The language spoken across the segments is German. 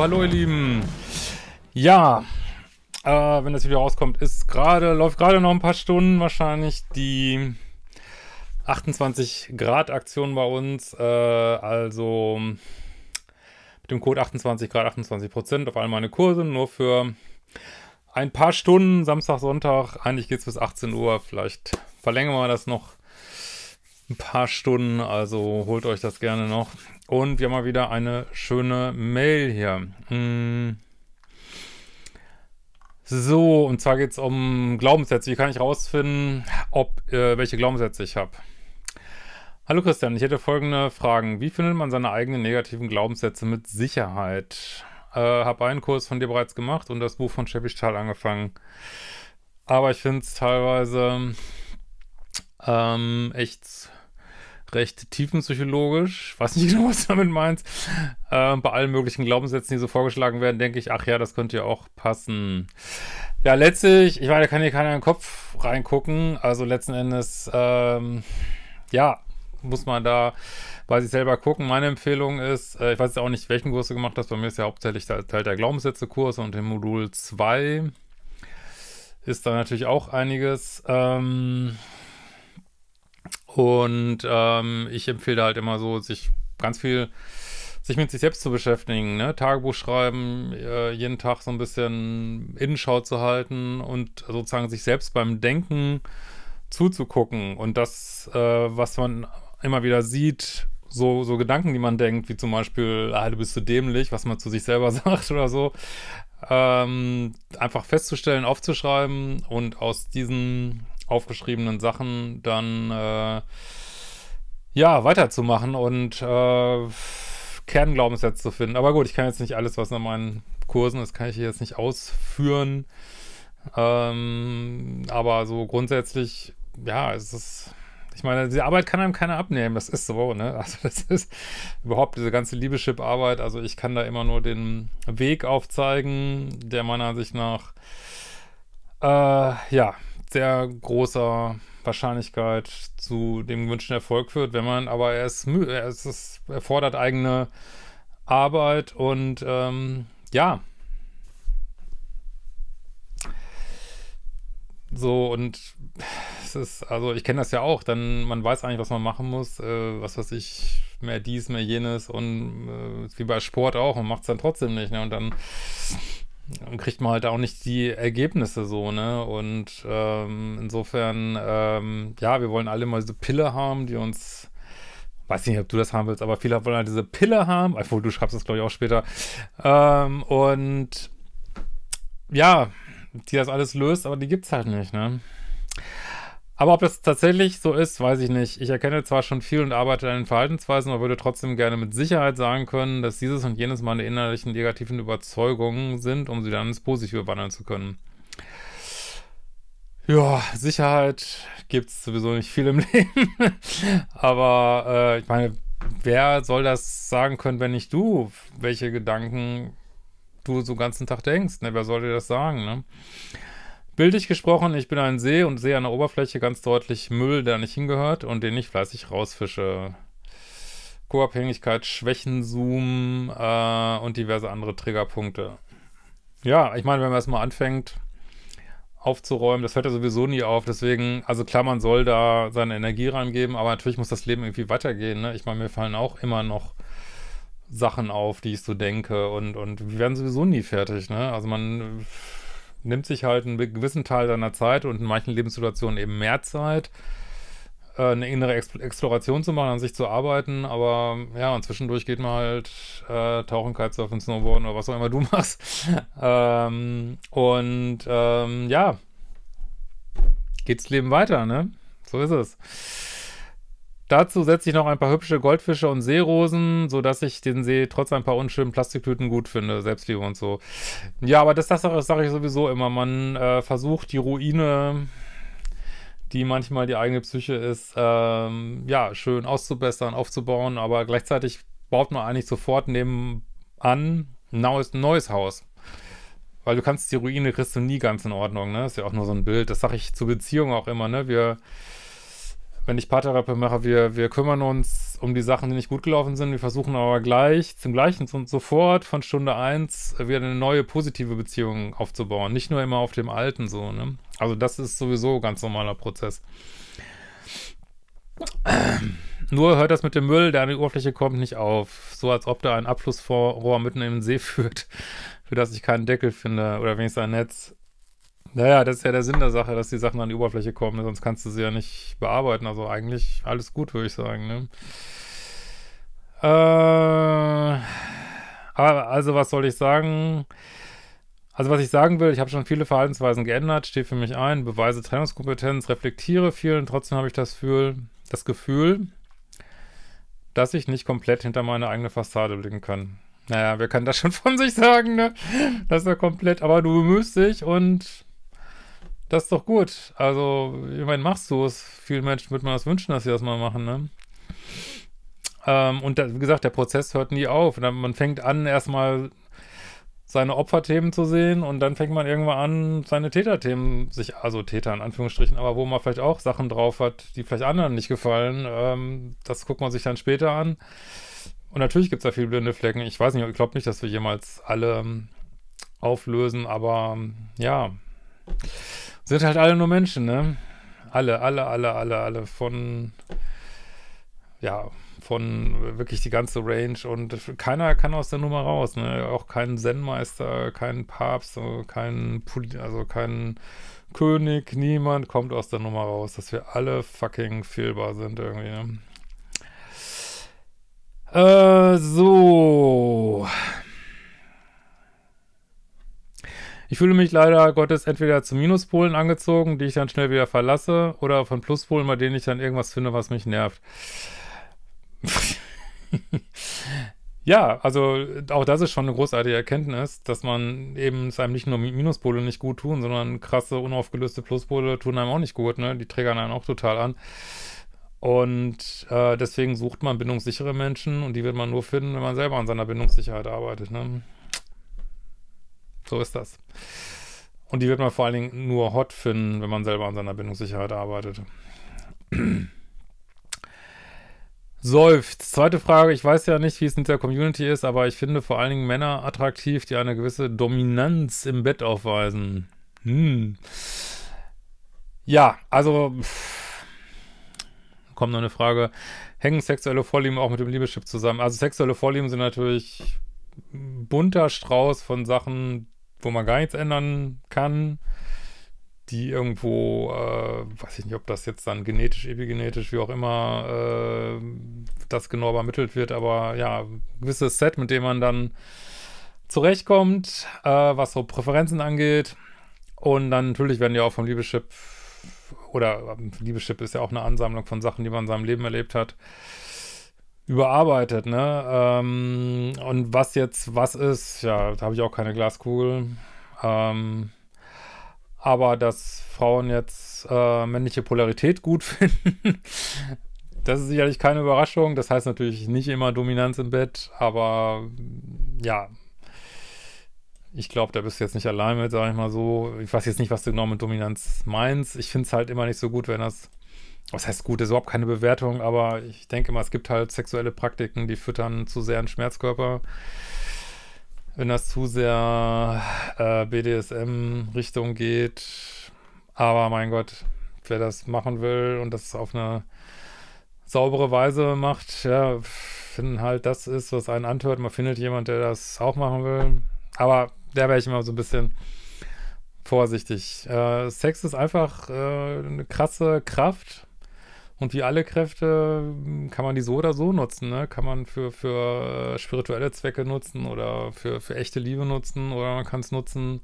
Hallo, ihr Lieben. Ja, äh, wenn das Video rauskommt, ist gerade, läuft gerade noch ein paar Stunden wahrscheinlich die 28 Grad Aktion bei uns. Äh, also mit dem Code 28 Grad 28 Prozent auf all meine Kurse, nur für ein paar Stunden, Samstag, Sonntag. Eigentlich geht es bis 18 Uhr, vielleicht verlängern wir das noch ein paar Stunden, also holt euch das gerne noch. Und wir haben mal wieder eine schöne Mail hier. Hm. So, und zwar geht es um Glaubenssätze. Wie kann ich rausfinden, ob äh, welche Glaubenssätze ich habe? Hallo Christian, ich hätte folgende Fragen. Wie findet man seine eigenen negativen Glaubenssätze mit Sicherheit? Äh, habe einen Kurs von dir bereits gemacht und das Buch von Steffi Stahl angefangen. Aber ich finde es teilweise ähm, echt recht tiefenpsychologisch. Weiß nicht genau, was du damit meinst. Äh, bei allen möglichen Glaubenssätzen, die so vorgeschlagen werden, denke ich, ach ja, das könnte ja auch passen. Ja, letztlich, ich meine, da kann hier keiner in den Kopf reingucken. Also letzten Endes, ähm, ja, muss man da bei sich selber gucken. Meine Empfehlung ist, äh, ich weiß jetzt auch nicht, welchen Kurs du gemacht hast. Bei mir ist ja hauptsächlich der, Teil der Glaubenssätze-Kurs und im Modul 2 ist da natürlich auch einiges. Ähm, und ähm, ich empfehle halt immer so, sich ganz viel, sich mit sich selbst zu beschäftigen, ne? Tagebuch schreiben, äh, jeden Tag so ein bisschen Innenschau zu halten und sozusagen sich selbst beim Denken zuzugucken und das, äh, was man immer wieder sieht, so, so Gedanken, die man denkt, wie zum Beispiel, ah, du bist so dämlich, was man zu sich selber sagt oder so, ähm, einfach festzustellen, aufzuschreiben und aus diesen aufgeschriebenen Sachen dann äh, ja weiterzumachen und äh, Kernglaubenssätze zu finden. Aber gut, ich kann jetzt nicht alles, was in meinen Kursen ist, kann ich jetzt nicht ausführen. Ähm, aber so grundsätzlich, ja, es ist. Ich meine, diese Arbeit kann einem keiner abnehmen, das ist so, ne? Also das ist überhaupt diese ganze Liebeschip-Arbeit, also ich kann da immer nur den Weg aufzeigen, der meiner Ansicht nach äh, ja, sehr großer Wahrscheinlichkeit zu dem gewünschten Erfolg führt, wenn man, aber er ist müde, er, ist, es erfordert eigene Arbeit und ähm, ja. So, und es ist, also ich kenne das ja auch, dann man weiß eigentlich, was man machen muss, äh, was weiß ich, mehr dies, mehr jenes und äh, wie bei Sport auch, und macht es dann trotzdem nicht, ne? Und dann kriegt man halt auch nicht die Ergebnisse so, ne? Und ähm, insofern, ähm, ja, wir wollen alle mal diese Pille haben, die uns, weiß nicht, ob du das haben willst, aber viele wollen halt diese Pille haben, obwohl du schreibst das, glaube ich, auch später. Ähm, und ja, die das alles löst, aber die gibt's halt nicht, ne? Aber ob das tatsächlich so ist, weiß ich nicht. Ich erkenne zwar schon viel und arbeite an den Verhaltensweisen, aber würde trotzdem gerne mit Sicherheit sagen können, dass dieses und jenes meine innerlichen negativen Überzeugungen sind, um sie dann ins Positive wandeln zu können. Ja, Sicherheit gibt's sowieso nicht viel im Leben. aber äh, ich meine, wer soll das sagen können, wenn nicht du, welche Gedanken du so den ganzen Tag denkst? Ne? Wer soll dir das sagen? Ne? Bildlich gesprochen, ich bin ein See und sehe an der Oberfläche ganz deutlich Müll, der nicht hingehört und den ich fleißig rausfische. Co-Abhängigkeit, Schwächenzoom äh, und diverse andere Triggerpunkte. Ja, ich meine, wenn man erstmal anfängt aufzuräumen, das fällt ja sowieso nie auf, deswegen, also klar, man soll da seine Energie reingeben, aber natürlich muss das Leben irgendwie weitergehen, ne? Ich meine, mir fallen auch immer noch Sachen auf, die ich so denke und, und wir werden sowieso nie fertig, ne? Also man nimmt sich halt einen gewissen Teil seiner Zeit und in manchen Lebenssituationen eben mehr Zeit, äh, eine innere Exploration zu machen, an sich zu arbeiten, aber ja, und zwischendurch geht man halt äh, tauchen, Kitesurfen, Snowboarden oder was auch immer du machst. ähm, und ähm, ja, geht's Leben weiter, ne? So ist es. Dazu setze ich noch ein paar hübsche Goldfische und Seerosen, sodass ich den See trotz ein paar unschönen Plastiktüten gut finde. Selbstliebe und so. Ja, aber das, das sage ich sowieso immer. Man äh, versucht die Ruine, die manchmal die eigene Psyche ist, ähm, ja, schön auszubessern, aufzubauen, aber gleichzeitig baut man eigentlich sofort nebenan ein neues, neues Haus. Weil du kannst die Ruine kriegst du nie ganz in Ordnung, ne? Ist ja auch nur so ein Bild. Das sage ich zu Beziehungen auch immer, ne? Wir wenn ich Paartherapie mache, wir, wir kümmern uns um die Sachen, die nicht gut gelaufen sind. Wir versuchen aber gleich, zum gleichen und sofort von Stunde eins wieder eine neue positive Beziehung aufzubauen. Nicht nur immer auf dem alten so, ne? Also das ist sowieso ein ganz normaler Prozess. Ähm, nur hört das mit dem Müll, der an die Oberfläche kommt, nicht auf. So als ob da ein Abflussrohr mitten im See führt, für das ich keinen Deckel finde oder wenigstens ein Netz. Naja, das ist ja der Sinn der Sache, dass die Sachen an die Oberfläche kommen, ne? sonst kannst du sie ja nicht bearbeiten. Also eigentlich alles gut, würde ich sagen. Ne? Äh, also was soll ich sagen? Also was ich sagen will, ich habe schon viele Verhaltensweisen geändert, stehe für mich ein, beweise Trennungskompetenz, reflektiere viel und trotzdem habe ich das, Gefühl, das Gefühl, dass ich nicht komplett hinter meine eigene Fassade blicken kann. Naja, wer kann das schon von sich sagen, ne? Das ist ja komplett, aber du bemühst dich und das ist doch gut. Also, ich meine, machst du es. Vielen Menschen würde man das wünschen, dass sie das mal machen, ne? Ähm, und da, wie gesagt, der Prozess hört nie auf. Dann, man fängt an, erstmal seine Opferthemen zu sehen und dann fängt man irgendwann an, seine Täterthemen sich, also Täter in Anführungsstrichen, aber wo man vielleicht auch Sachen drauf hat, die vielleicht anderen nicht gefallen, ähm, das guckt man sich dann später an. Und natürlich gibt es da viele blinde Flecken. Ich weiß nicht, ich glaube nicht, dass wir jemals alle ähm, auflösen, aber ja. Sind halt alle nur Menschen, ne? Alle, alle, alle, alle, alle. Von, ja, von wirklich die ganze Range und keiner kann aus der Nummer raus, ne? Auch kein Zen-Meister, kein Papst, kein, Poli also kein König, niemand kommt aus der Nummer raus, dass wir alle fucking fehlbar sind irgendwie, ne? Äh, so. Ich fühle mich leider Gottes entweder zu Minuspolen angezogen, die ich dann schnell wieder verlasse, oder von Pluspolen, bei denen ich dann irgendwas finde, was mich nervt. Ja, also auch das ist schon eine großartige Erkenntnis, dass man eben es einem nicht nur Minuspole nicht gut tun, sondern krasse, unaufgelöste Pluspole tun einem auch nicht gut, ne? Die triggern einen auch total an. Und äh, deswegen sucht man bindungssichere Menschen und die wird man nur finden, wenn man selber an seiner Bindungssicherheit arbeitet, ne? So ist das. Und die wird man vor allen Dingen nur hot finden, wenn man selber an seiner Bindungssicherheit arbeitet. Seufz. Zweite Frage. Ich weiß ja nicht, wie es in der Community ist, aber ich finde vor allen Dingen Männer attraktiv, die eine gewisse Dominanz im Bett aufweisen. Hm. Ja, also pff. kommt noch eine Frage. Hängen sexuelle Vorlieben auch mit dem Liebeschip zusammen? Also sexuelle Vorlieben sind natürlich bunter Strauß von Sachen, wo man gar nichts ändern kann, die irgendwo, äh, weiß ich nicht, ob das jetzt dann genetisch, epigenetisch, wie auch immer, äh, das genau übermittelt wird, aber ja, ein gewisses Set, mit dem man dann zurechtkommt, äh, was so Präferenzen angeht. Und dann natürlich werden die auch vom Liebeschip oder ähm, Liebeschip ist ja auch eine Ansammlung von Sachen, die man in seinem Leben erlebt hat überarbeitet, ne? Ähm, und was jetzt was ist, ja, da habe ich auch keine Glaskugel. Ähm, aber dass Frauen jetzt äh, männliche Polarität gut finden, das ist sicherlich keine Überraschung. Das heißt natürlich nicht immer Dominanz im Bett, aber ja, ich glaube, da bist du jetzt nicht allein mit, sage ich mal so. Ich weiß jetzt nicht, was du genau mit Dominanz meinst. Ich finde es halt immer nicht so gut, wenn das was heißt gut, ist überhaupt keine Bewertung, aber ich denke mal, es gibt halt sexuelle Praktiken, die füttern zu sehr einen Schmerzkörper. Wenn das zu sehr äh, BDSM-Richtung geht. Aber mein Gott, wer das machen will und das auf eine saubere Weise macht, ja, finden halt das ist, was einen antört. Man findet jemand, der das auch machen will. Aber da wäre ich immer so ein bisschen vorsichtig. Äh, Sex ist einfach äh, eine krasse Kraft und wie alle Kräfte hm, kann man die so oder so nutzen, ne? Kann man für, für äh, spirituelle Zwecke nutzen oder für, für echte Liebe nutzen oder man kann es nutzen,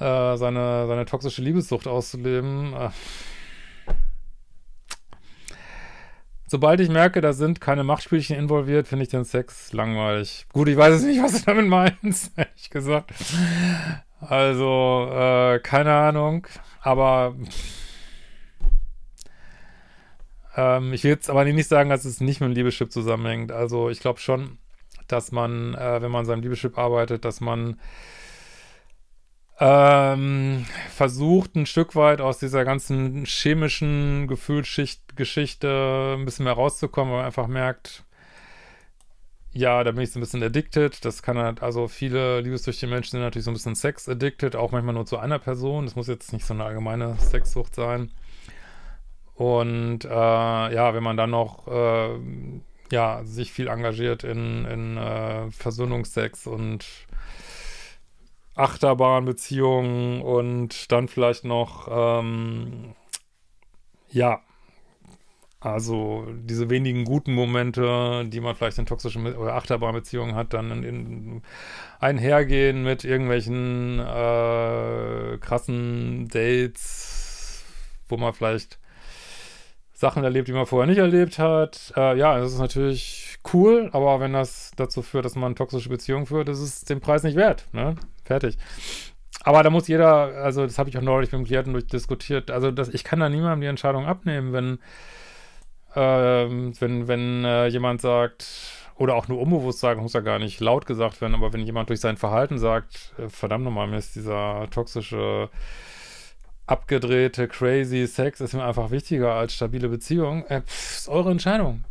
äh, seine, seine toxische Liebessucht auszuleben. Äh. Sobald ich merke, da sind keine Machtspielchen involviert, finde ich den Sex langweilig. Gut, ich weiß es nicht, was du damit meinst, ehrlich gesagt. Also, äh, keine Ahnung, aber. Pff. Ähm, ich will jetzt aber nicht sagen, dass es nicht mit dem Liebeschip zusammenhängt. Also ich glaube schon, dass man, äh, wenn man an seinem Liebeschip arbeitet, dass man ähm, versucht, ein Stück weit aus dieser ganzen chemischen Gefühlsgeschichte ein bisschen mehr rauszukommen, weil man einfach merkt, ja, da bin ich so ein bisschen addicted. Das kann halt, also viele liebessüchtige Menschen sind natürlich so ein bisschen sex addicted, auch manchmal nur zu einer Person. Das muss jetzt nicht so eine allgemeine Sexsucht sein. Und äh, ja, wenn man dann noch äh, ja, sich viel engagiert in, in äh, Versöhnungsex und Achterbahnbeziehungen und dann vielleicht noch, ähm, ja, also diese wenigen guten Momente, die man vielleicht in toxischen oder Achterbahnbeziehungen hat, dann in, in einhergehen mit irgendwelchen äh, krassen Dates, wo man vielleicht Sachen erlebt, die man vorher nicht erlebt hat. Äh, ja, das ist natürlich cool, aber wenn das dazu führt, dass man toxische Beziehungen führt, ist es den Preis nicht wert. Ne? Fertig. Aber da muss jeder, also das habe ich auch neulich mit dem Klienten durchdiskutiert, also das, ich kann da niemandem die Entscheidung abnehmen, wenn, äh, wenn, wenn äh, jemand sagt, oder auch nur unbewusst sagen, muss ja gar nicht laut gesagt werden, aber wenn jemand durch sein Verhalten sagt, äh, verdammt nochmal, mir ist dieser toxische abgedrehte, crazy Sex ist mir einfach wichtiger als stabile Beziehung. Äh, pff, ist eure Entscheidung.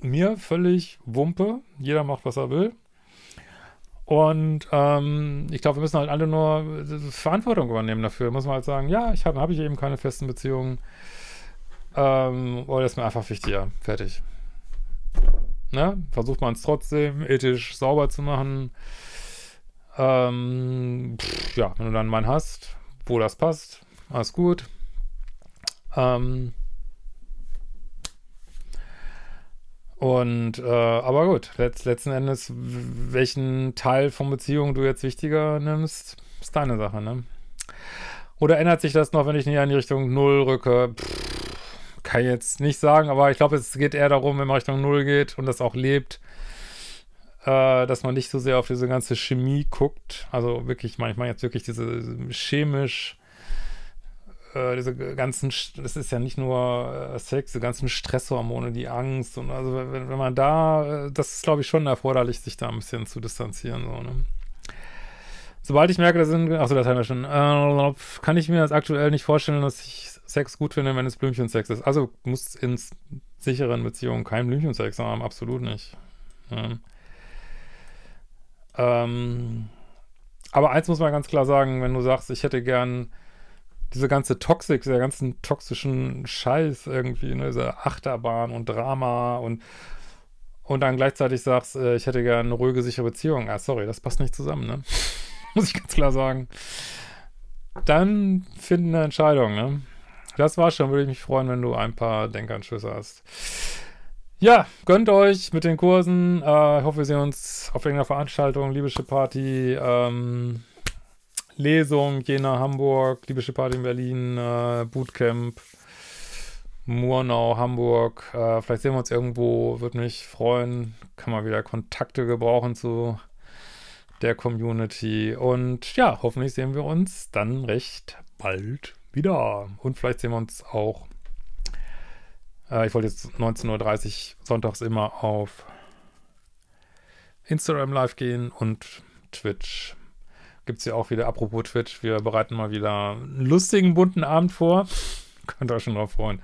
Mir völlig Wumpe. Jeder macht, was er will. Und ähm, ich glaube, wir müssen halt alle nur äh, Verantwortung übernehmen dafür. Muss man halt sagen, ja, ich habe hab ich eben keine festen Beziehungen. Ähm, oder oh, ist mir einfach wichtiger. Fertig. Ne? Versucht man es trotzdem ethisch sauber zu machen. Ähm, pff, ja, wenn du dann einen Mann hast, wo das passt, alles gut. Ähm, und, äh, aber gut, letzt, letzten Endes, welchen Teil von Beziehung du jetzt wichtiger nimmst, ist deine Sache, ne? Oder ändert sich das noch, wenn ich näher in die Richtung Null rücke? Pff, kann ich jetzt nicht sagen, aber ich glaube, es geht eher darum, wenn man Richtung Null geht und das auch lebt, äh, dass man nicht so sehr auf diese ganze Chemie guckt. Also wirklich, manchmal jetzt wirklich diese chemisch äh, diese ganzen, das ist ja nicht nur äh, Sex, diese ganzen Stresshormone, die Angst und also wenn, wenn man da, äh, das ist glaube ich schon erforderlich, sich da ein bisschen zu distanzieren, so, ne? Sobald ich merke, das sind, achso, das haben wir schon, äh, kann ich mir das aktuell nicht vorstellen, dass ich Sex gut finde, wenn es Blümchensex ist. Also muss in sicheren Beziehungen kein Blümchensex haben, absolut nicht. Ja. Ne? Ähm, aber eins muss man ganz klar sagen, wenn du sagst, ich hätte gern diese ganze Toxik, dieser ganzen toxischen Scheiß irgendwie, ne, diese Achterbahn und Drama und und dann gleichzeitig sagst, äh, ich hätte gerne eine ruhige, sichere Beziehung. Ah, sorry, das passt nicht zusammen, ne? Muss ich ganz klar sagen. Dann finden eine Entscheidung, ne? Das war's schon. Würde ich mich freuen, wenn du ein paar Denkanschlüsse hast. Ja, gönnt euch mit den Kursen. Äh, ich hoffe, wir sehen uns auf irgendeiner Veranstaltung, Liebesche Party. Ähm Lesung, Jena, Hamburg, Libysche Party in Berlin, äh, Bootcamp, Murnau, Hamburg. Äh, vielleicht sehen wir uns irgendwo, würde mich freuen. Kann man wieder Kontakte gebrauchen zu der Community. Und ja, hoffentlich sehen wir uns dann recht bald wieder. Und vielleicht sehen wir uns auch. Äh, ich wollte jetzt 19.30 Uhr sonntags immer auf Instagram live gehen und Twitch gibt es ja auch wieder, apropos Twitch, wir bereiten mal wieder einen lustigen, bunten Abend vor. Könnt ihr euch schon drauf freuen.